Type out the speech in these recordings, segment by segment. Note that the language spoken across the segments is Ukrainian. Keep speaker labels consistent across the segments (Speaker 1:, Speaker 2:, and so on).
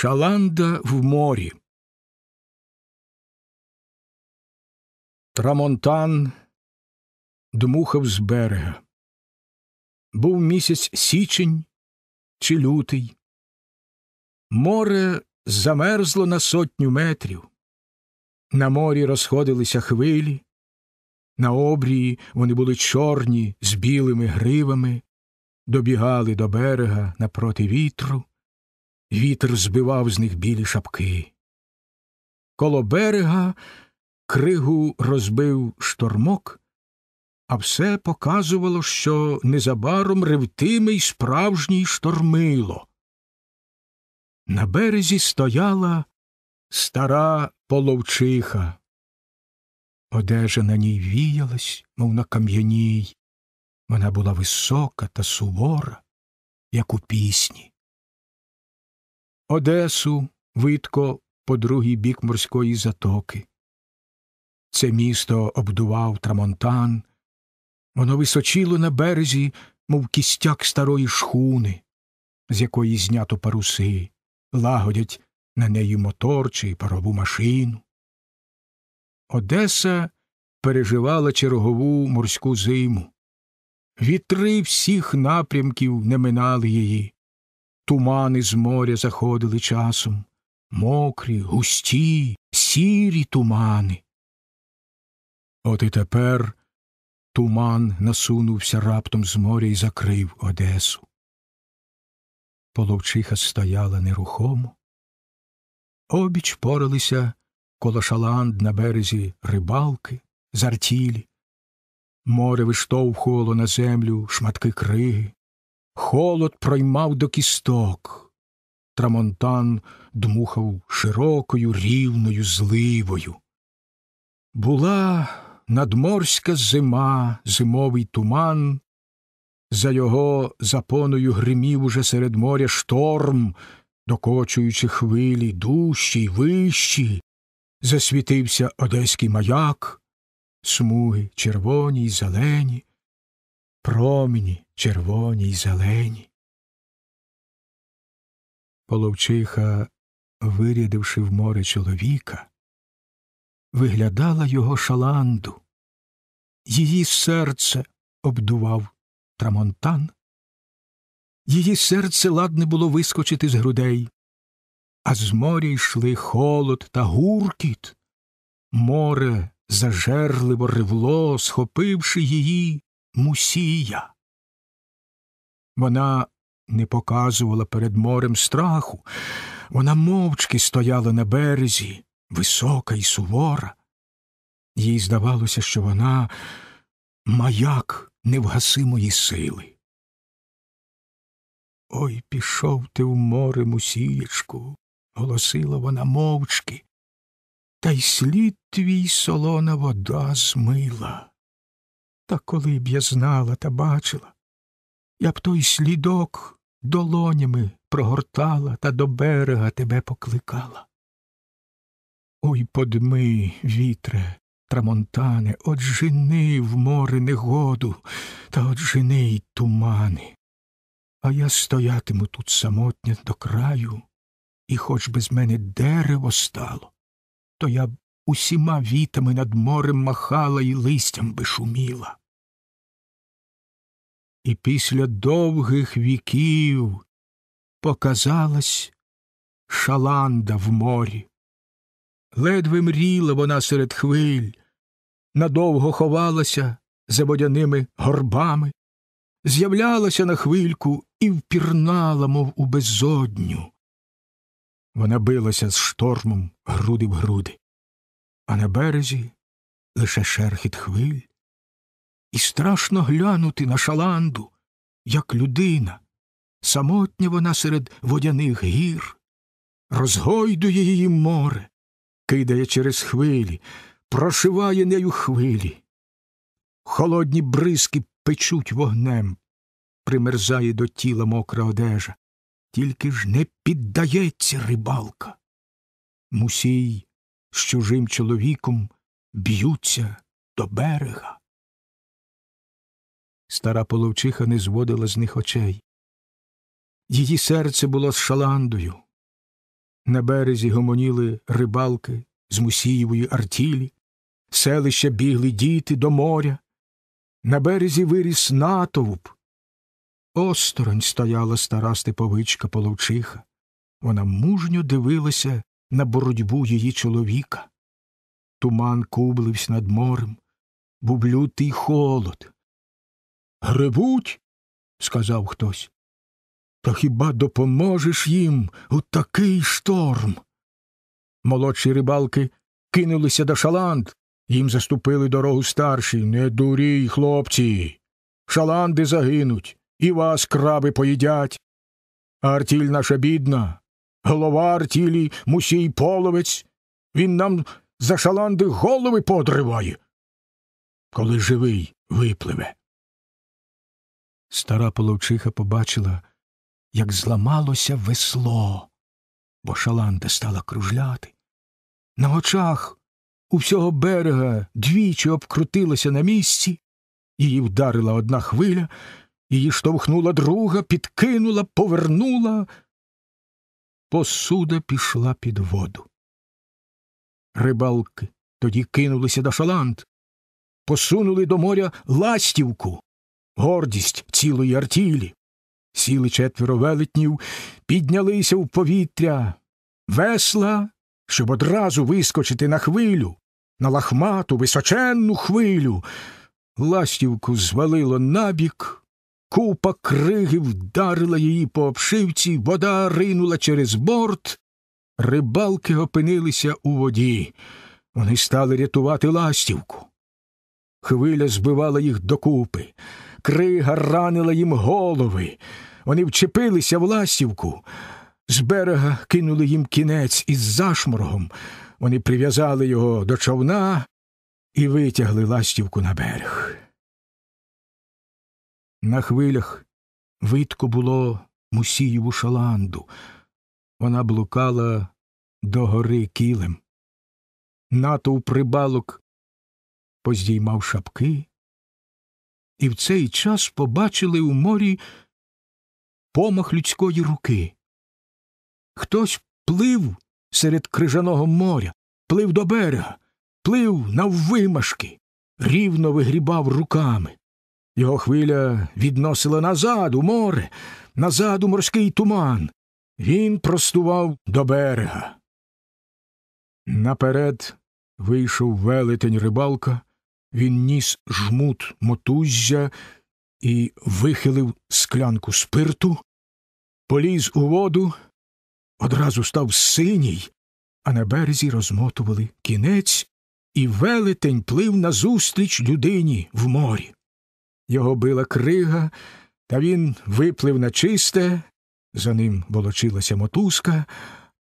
Speaker 1: Шаланда в морі. Трамонтан дмухав з берега. Був місяць січень чи
Speaker 2: лютий. Море замерзло на сотню метрів. На морі розходилися хвилі, на обрії вони були чорні з білими гривами, добігали до берега напроти вітру вітер збивав з них білі шапки. Коло берега кригу розбив штормок, а все показувало, що незабаром ревтиме й справжній штормило. На березі стояла стара половчиха. Одежа на ній віялась, мов на кам'яній. Вона була висока та сувора, як у пісні. Одесу видко по другий бік морської затоки. Це місто обдував трамонтан, воно височило на березі, мов кістяк старої шхуни, з якої знято паруси, лагодять на неї мотор чи парову машину. Одеса переживала чергову морську зиму. Вітри всіх напрямків не минали її. Тумани з моря заходили часом, мокрі, густі, сірі тумани. От і тепер туман насунувся раптом з моря і закрив Одесу. Половчиха стояла нерухомо. Обіч поралися коло шаланд на березі рибалки, зартілі. Море виштовхувало на землю шматки криги, холод проймав до кісток. Трамонтан дмухав широкою рівною зливою. Була надморська зима, зимовий туман. За його запоною гримів уже серед моря шторм, докочуючи хвилі дужчі й вищі, засвітився одеський маяк, смуги червоні й зелені,
Speaker 1: промені червоні й зелені. Половчиха, вирядивши в море чоловіка, виглядала його шаланду, її серце обдував трамонтан, її серце ладне
Speaker 2: було вискочити з грудей, а з моря йшли холод та гуркіт. Море зажерливо ревло, схопивши її, Мусія. Вона не показувала перед морем страху, вона мовчки стояла на березі, висока і сувора. Їй здавалося, що вона маяк невгасимої сили. Ой пішов ти в море, мусієчку, голосила вона мовчки, та й слід твій солона вода змила. Та коли б я знала та бачила, я б той слідок долонями прогортала та до берега тебе покликала. Ой, подми, вітре, трамонтане, отжени в море негоду та отжени й тумани. А я стоятиму тут самотня до краю, і хоч без мене дерево стало, то я б усіма вітами над морем махала і листям би шуміла.
Speaker 1: І після довгих віків показалась шаланда в морі. Ледве
Speaker 2: мріла вона серед хвиль, надовго ховалася за водяними горбами, з'являлася на хвильку і впірнала, мов у безодню. Вона билася з штормом груди в груди а на березі лише шерхіт хвиль, і страшно глянути на шаланду, як людина, самотня вона серед водяних гір, розгойдує її море, кидає через хвилі, прошиває нею хвилі. Холодні бризки печуть вогнем, примерзає до тіла мокра одежа, тільки ж не піддається рибалка. Мусій з чужим чоловіком б'ються до берега. Стара половчиха не зводила з них очей. Її серце було з шаландою. На березі гомоніли рибалки з Мусієвої артілі, селища бігли діти до моря. На березі виріс натовп. Осторонь стояла стара степовичка половчиха. Вона мужньо дивилася на боротьбу її чоловіка.
Speaker 1: Туман кублився над морем, був лютий холод. Гребуть, сказав хтось. то хіба
Speaker 2: допоможеш їм у такий шторм? Молодші рибалки кинулися до шаланд, їм заступили дорогу старші. Не дурій, хлопці. Шаланди загинуть, і вас краби поїдять. артіль наша бідна, голова артілій, мусій половець, він нам за шаланди голови подриває, коли живий випливе. Стара половчиха побачила, як зламалося весло, бо шаланда стала кружляти. На очах у всього берега двічі обкрутилася на місці, її вдарила одна хвиля, її штовхнула друга, підкинула, повернула
Speaker 1: посуда пішла під воду. Рибалки тоді кинулися до шаланд, посунули до моря ластівку,
Speaker 2: гордість цілої артілі. Сіли четверо велетнів, піднялися в повітря, весла, щоб одразу вискочити на хвилю, на лахмату височенну хвилю. Ластівку звалило набік, Купа криги вдарила її по обшивці, вода ринула через борт. Рибалки опинилися у воді. Вони стали рятувати ластівку. Хвиля збивала їх докупи. Крига ранила їм голови. Вони вчепилися в ластівку. З берега кинули їм кінець із зашморгом. Вони прив'язали його до човна і витягли ластівку на берег. На хвилях видко було Мусієву шаланду.
Speaker 1: Вона блукала до гори кілем. Натов прибалок поздіймав шапки,
Speaker 2: і в цей час побачили у морі помах людської руки. Хтось плив серед крижаного моря, плив до берега, плив наввимашки, рівно вигрібав руками. Його хвиля відносила назад у море, назад у морський туман. Він простував до берега. Наперед вийшов велетень рибалка, він ніс жмут мотуззя і вихилив склянку спирту, поліз у воду, одразу став синій, а на березі розмотували кінець, і велетень плив назустріч людині в морі. Його била крига, та він виплив на чисте, за ним волочилася мотузка,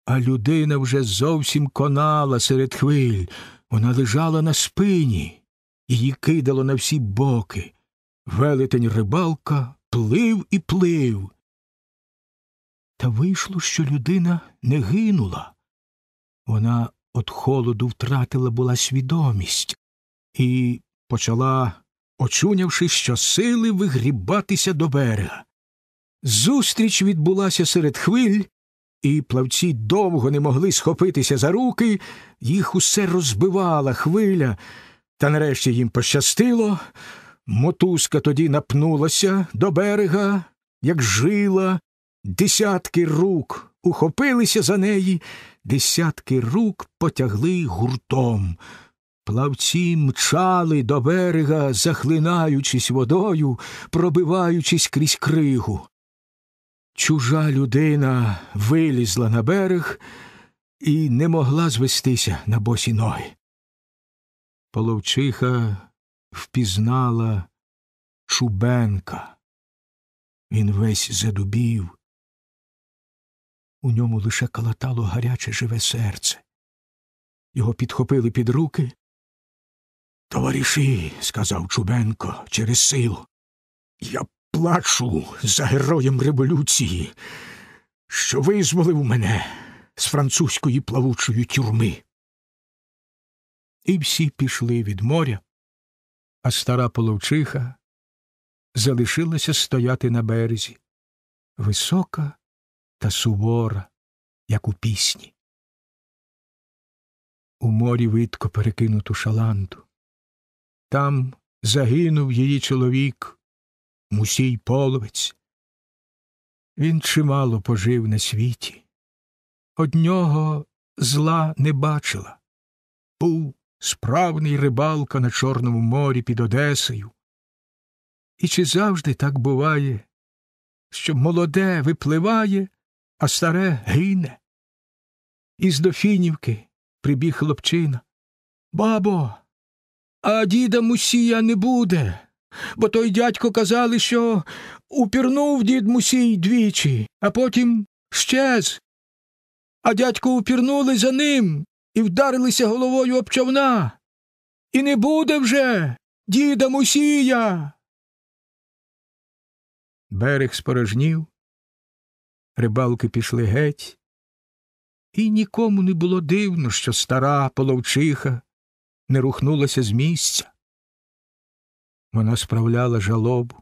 Speaker 2: а людина вже зовсім конала серед хвиль. Вона лежала на спині, її кидало на всі боки. Велетень рибалка плив і плив. Та вийшло, що людина не гинула. Вона від холоду втратила була свідомість і почала очунявши що сили вигрібатися до берега. Зустріч відбулася серед хвиль, і плавці довго не могли схопитися за руки, їх усе розбивала хвиля, та нарешті їм пощастило. Мотузка тоді напнулася до берега, як жила, десятки рук ухопилися за неї, десятки рук потягли гуртом. Плавці мчали до берега, захлинаючись водою, пробиваючись крізь кригу. Чужа людина вилізла на берег і не могла звестися на босі ноги.
Speaker 1: Половчиха впізнала Чубенка. Він весь задубів. У ньому лише калатало гаряче живе серце. Його підхопили
Speaker 2: під руки. Товариші, сказав Чубенко через силу, я плачу за героєм революції, що визволив мене з французької плавучої тюрми. І всі пішли від моря, а стара половчиха
Speaker 1: залишилася стояти на березі, висока та сувора, як у пісні. У морі видко перекинуту шаланду. Там загинув її чоловік,
Speaker 2: мусій половець. Він чимало пожив на світі. Од нього зла не бачила. Був справний рибалка на Чорному морі під Одесою. І чи завжди так буває, що молоде випливає, а старе гине? Із Дофінівки прибіг хлопчина. Бабо, а діда Мусія не буде, бо той дядько казали, що упірнув дід Мусій двічі, а потім щез. А дядько упірнули за ним і вдарилися головою
Speaker 1: об човна. І не буде вже діда Мусія. Берег спорожнів, рибалки пішли геть, і нікому не було дивно, що стара половчиха
Speaker 2: не рухнулася з місця. Вона справляла жалобу.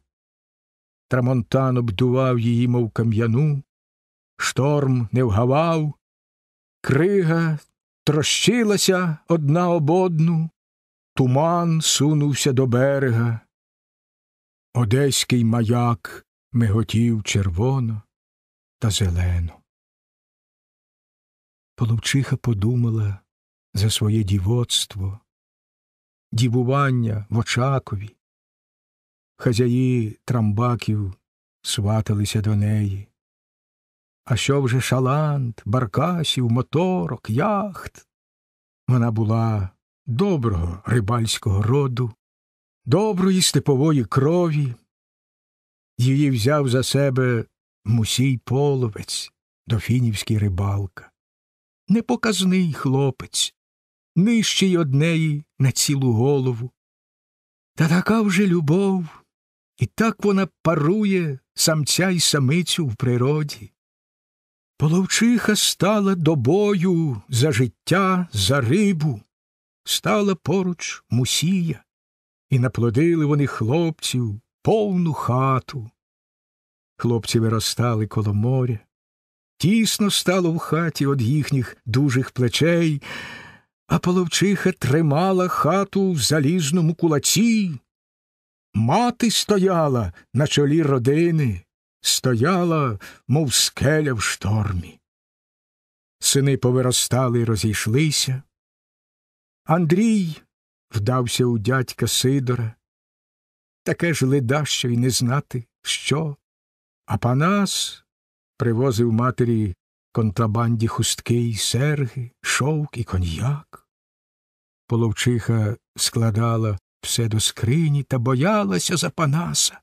Speaker 2: Трамонтан обдував її, мов кам'яну, шторм не вгавав, крига трощилася одна об одну, туман сунувся до берега. Одеський маяк миготів червоно та зелено.
Speaker 1: Половчиха подумала за своє дівоцтво, дівування в Очакові.
Speaker 2: Хазяї трамбаків сваталися до неї. А що вже шалант, баркасів, моторок, яхт. Вона була доброго рибальського роду, доброї степової крові. Її взяв за себе мусій половець, дофінівський рибалка, непоказний хлопець, нижче й однеї на цілу голову. Та така вже любов, і так вона парує самця й самицю в природі. Половчиха стала до бою за життя, за рибу, стала поруч мусія, і наплодили вони хлопців повну хату. Хлопці виростали коло моря. Тісно стало в хаті від їхніх дужих плечей, а половчиха тримала хату в залізному кулаці. Мати стояла на чолі родини, стояла, мов скеля в штормі. Сини повиростали і розійшлися. Андрій вдався у дядька Сидора. Таке ж леда, що й не знати, що. А Панас привозив матері контрабанді хустки й серги, шовк і коньяк. Половчиха складала все до скрині та боялася за Панаса.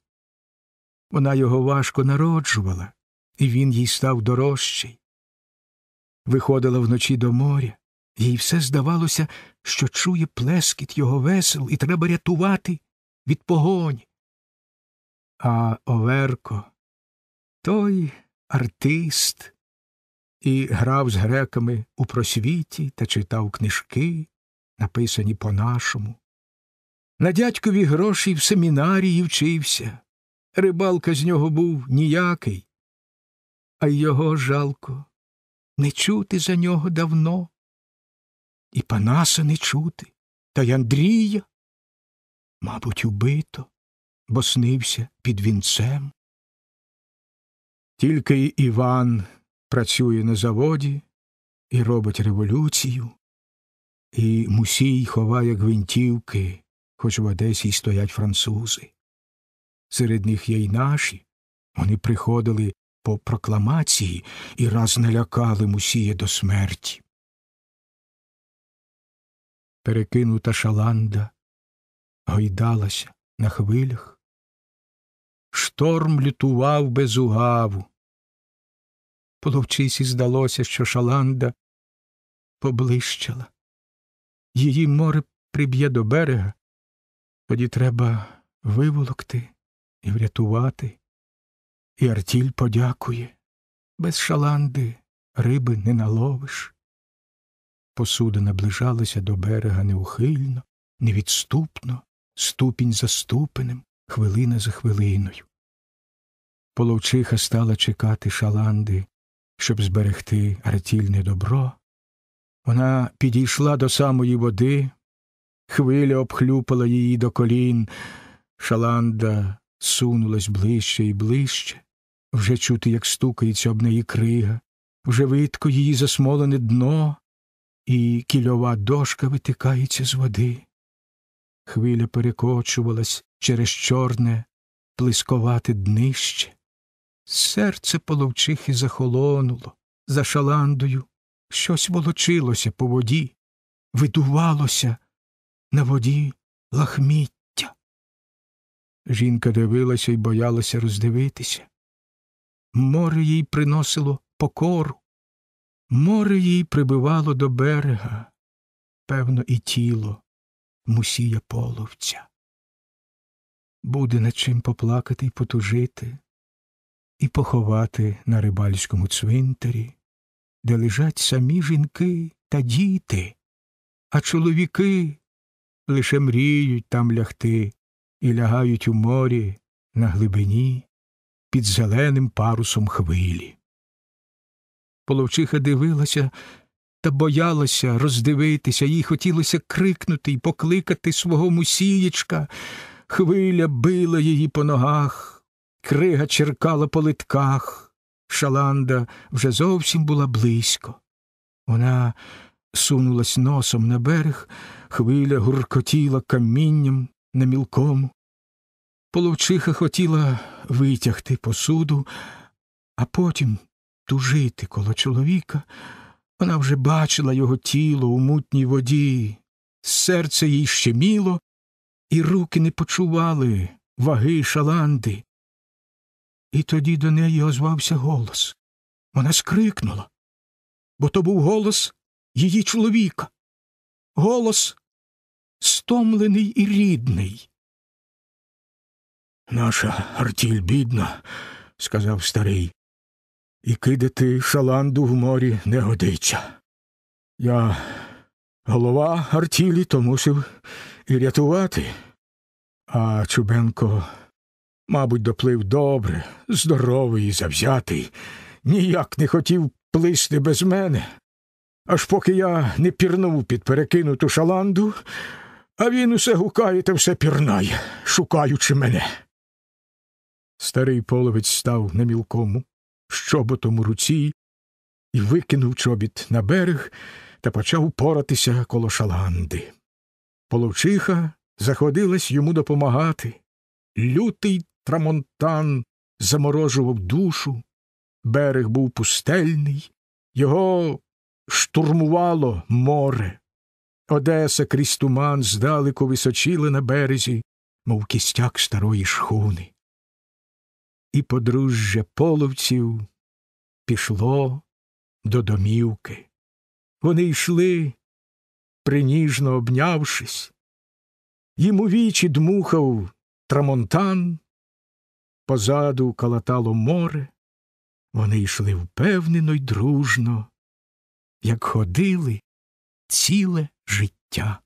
Speaker 2: Вона його важко народжувала, і він їй став дорожчий. Виходила вночі до моря, їй все здавалося, що чує плескіт його весел і треба рятувати від погоні. А Оверко, той артист, і грав з греками у просвіті та читав книжки, написані по нашому. На дядькові гроші в семінарії вчився. Рибалка з нього був ніякий, а його жалко
Speaker 1: не чути за нього давно. І Панаса не чути, та й Андрія, мабуть, убито, бо снився під вінцем. Тільки Іван
Speaker 2: працює на заводі і робить революцію, і мусій ховає гвинтівки, хоч в Одесі й стоять французи. Серед них є й наші. Вони приходили по прокламації і
Speaker 1: раз налякали мусія до смерті. Перекинута шаланда гойдалася на хвилях. Шторм лютував без угаву, Половчись, і здалося, що шаланда поблищала.
Speaker 2: Її море приб'є до берега, тоді треба виволокти і врятувати. І Артіль подякує. Без шаланди риби не наловиш. Посуда наближалася до берега неухильно, невідступно, ступінь за ступенем, хвилина за хвилиною. Половчиха стала чекати шаланди щоб зберегти артільне добро. Вона підійшла до самої води, хвиля обхлюпала її до колін, шаланда сунулась ближче і ближче, вже чути, як стукається об неї крига, вже видко її засмолене дно, і кільова дошка витикається з води. Хвиля перекочувалась через чорне, плисковате днище. Серце половчихи захолонуло, за шаландою, щось волочилося по воді, видувалося на воді лахміття. Жінка дивилася і боялася роздивитися. Море їй приносило покору,
Speaker 1: море їй прибивало до берега, певно, і тіло мусія половця. Буде над чим
Speaker 2: поплакати й потужити і поховати на рибальському цвинтарі, де лежать самі жінки та діти, а чоловіки лише мріють там лягти і лягають у морі на глибині під зеленим парусом хвилі. Половчиха дивилася та боялася роздивитися, їй хотілося крикнути і покликати свого мусієчка. Хвиля била її по ногах крига черкала по литках. Шаланда вже зовсім була близько. Вона сунулась носом на берег, хвиля гуркотіла камінням на мілкому. Половчиха хотіла витягти посуду, а потім тужити коло чоловіка. Вона вже бачила його тіло у мутній воді, серце їй щеміло, і руки не почували ваги
Speaker 1: шаланди. І тоді до неї озвався голос. Вона скрикнула, бо то був голос її чоловіка, голос стомлений і рідний. Наша артіль бідна, сказав старий, і кидати
Speaker 2: шаланду в морі не годиться. Я голова артілі, то мусив і рятувати, а Чубенко Мабуть, доплив добре, здоровий, і завзятий, ніяк не хотів плисти без мене. Аж поки я не пірнув під перекинуту шаланду, а він усе гукає та все пірнає, шукаючи мене. Старий половець став на мілкому, щоботом у руці і викинув чобіт на берег та почав поратися коло шаланди. Половчиха заходилась йому допомагати. Лютий трамонтан заморожував душу, берег був пустельний, його штурмувало море. Одеса крізь туман здалеку височіла на березі, мов кістяк старої шхуни.
Speaker 1: І подружжя половців пішло до домівки. Вони йшли, приніжно обнявшись, їм у вічі дмухав трамонтан,
Speaker 2: позаду калатало море, вони йшли впевнено й
Speaker 1: дружно, як ходили ціле життя.